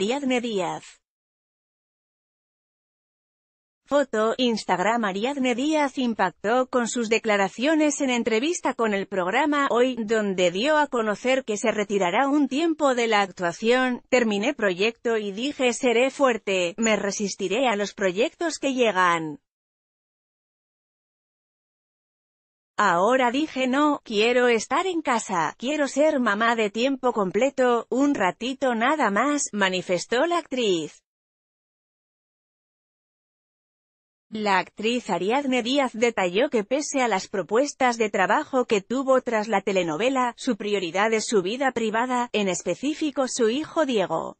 Ariadne Díaz. Foto, Instagram Ariadne Díaz impactó con sus declaraciones en entrevista con el programa Hoy, donde dio a conocer que se retirará un tiempo de la actuación, terminé proyecto y dije seré fuerte, me resistiré a los proyectos que llegan. Ahora dije no, quiero estar en casa, quiero ser mamá de tiempo completo, un ratito nada más, manifestó la actriz. La actriz Ariadne Díaz detalló que pese a las propuestas de trabajo que tuvo tras la telenovela, su prioridad es su vida privada, en específico su hijo Diego.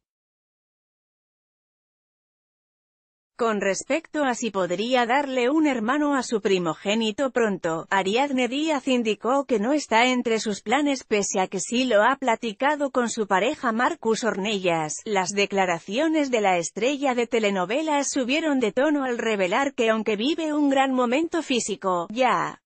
Con respecto a si podría darle un hermano a su primogénito pronto, Ariadne Díaz indicó que no está entre sus planes pese a que sí lo ha platicado con su pareja Marcus Ornellas. Las declaraciones de la estrella de telenovelas subieron de tono al revelar que aunque vive un gran momento físico, ya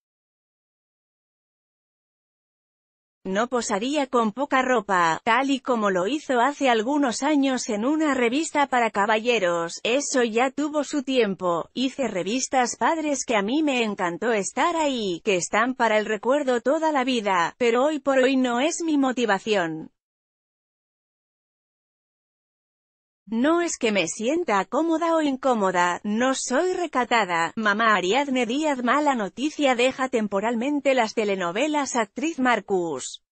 No posaría con poca ropa, tal y como lo hizo hace algunos años en una revista para caballeros, eso ya tuvo su tiempo, hice revistas padres que a mí me encantó estar ahí, que están para el recuerdo toda la vida, pero hoy por hoy no es mi motivación. No es que me sienta cómoda o incómoda, no soy recatada. Mamá Ariadne Díaz Mala noticia deja temporalmente las telenovelas actriz Marcus.